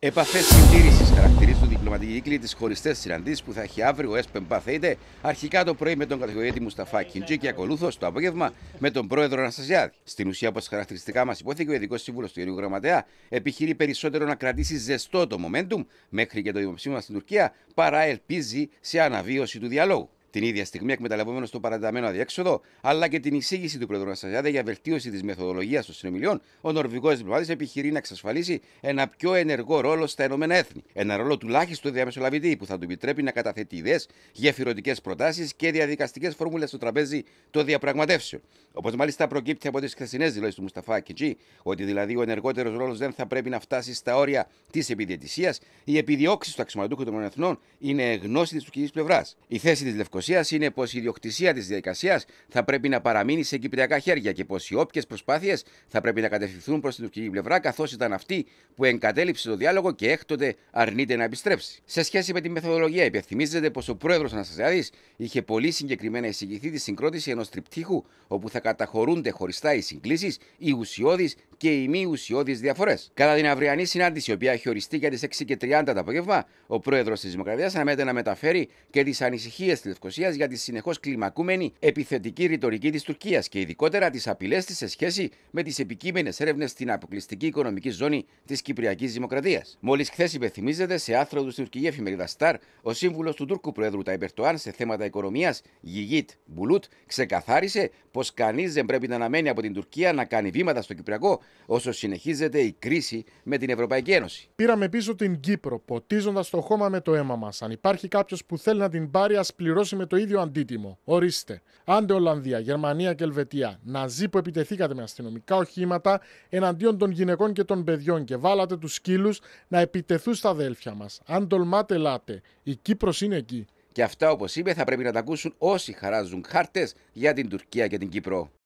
Επαφές συντήρησης χαρακτηρίζουν διπλωματική κύκλη της χωριστές συναντήσεις που θα έχει αύριο ο ΕΣΠΕΜ ΠΑΘΕΙΤΕ αρχικά το πρωί με τον καθηγητή Μουσταφά Κιντζή και ακολούθως το απόγευμα με τον πρόεδρο Αναστασιάδη. Στην ουσία, όπως χαρακτηριστικά μας υπόθηκε, ο ειδικός σύμβουλος του Γενικού Γραμματέα επιχειρεί περισσότερο να κρατήσει ζεστό το momentum μέχρι και το δημοψήφισμα στην Τουρκία παρά ελπίζει σε αναβίωση του διαλόγου. Την ίδια στιγμή, εκμεταλλευόμενος το παραταμένο αδιέξοδο, αλλά και την εισήγηση του Πρόεδρου για βελτίωση της μεθοδολογίας των συνομιλιών, ο Νορβηγός Διπλωμάτης επιχειρεί να εξασφαλίσει ένα πιο ενεργό ρόλο στα Ηνωμένα Έθνη. Ένα ρόλο τουλάχιστον διαμεσολαβητή που θα του επιτρέπει να καταθέτει ιδέες, γεφυρωτικές προτάσεις και διαδικαστικές φόρμουλες στο τραπέζι των διαπραγματεύσεων. Όπως μάλιστα προκύπτει από τις χθεσινές δηλώσεις του Μουσταφά Κιτζή, ότι δηλαδή ο ενεργότερος ρόλος δεν θα πρέπει να φτάσει στα όρια της επιδιαιτησίας, οι επιδιώξεις του αξιωματούχου των εθνών είναι γνώση της τουρκικής πλευράς. Η θέση της Λευκοσίας ουσία είναι πως η διοκτησία της διαδικασίας θα πρέπει να παραμείνει σε κυπριακά χέρια και πως οι όποιες προσπάθειες θα πρέπει να κατευθυνθούν προς την τουρκική πλευρά, καθώς ήταν αυτή που εγκατέλειψε το διάλογο και έκτοτε αρνείται να επιστρέψει. Σε σχέση με τη μεθοδολογία, υπενθυμίζεται πως ο πρόεδρος Αναστασιάδης είχε πολύ συγκεκριμένα εισηγηθεί τη συγκρότηση ενός τριπτύχου όπου θα καταχωρούνται χωριστά οι συγκλήσεις, οι ουσιώδεις και οι μη ουσιώδεις διαφορές. Κατά την αυριανή συνάντηση, η οποία έχει οριστεί για τις 30 το απόγευμα, ο πρόεδρος της Δημοκρατίας αναμένεται να μεταφέρει και τις ανησυχίες της Λευκοσίας για τη συνεχώς κλιμακούμενη επιθετική ρητορική της Τουρκίας και ειδικότερα τις απειλές της σε σχέση με τις επικείμενες έρευνες στην αποκλειστική οικονομική ζώνη της Κυπριακής Δημοκρατίας. Μόλις χθες υπενθυμίζεται σε άθρο του τουρκική εφημερίδα Σταρ, ο σύμβουλος του Τούρκου Προέδρου Ταϊπερτοάν σε θέματα οικονομίας, Γιγίτ Μπουλούτ, ξεκαθάρισε πως κανείς δεν πρέπει να αναμένει από την Τουρκία να κάνει βήματα στο Κυπριακό όσο συνεχίζεται η κρίση με την Ευρωπαϊκή Ένωση. Πήραμε πίσω την Κύπρο, ποτίζοντας το χώμα με το αίμα μας. Αν υπάρχει κάποιος που θέλει να την πάρει, ας πληρώσει με το ίδιο αντίτιμο. Ορίστε. Άντε Ολλανδία, Γερμανία και Ελβετία. Ναζί που επιτεθήκατε με αστυνομικά οχήματα εναντίον των γυναικών και των παιδιών και βάλατε τους σκύλους να επιτεθούν στα αδέλφια μας. Αν τολμάτε, λάτε. Η Κύπρος είναι εκεί. Και αυτά, όπως είπε, θα πρέπει να τα ακούσουν όσοι χαράζουν χάρτες για την Τουρκία και την Κύπρο.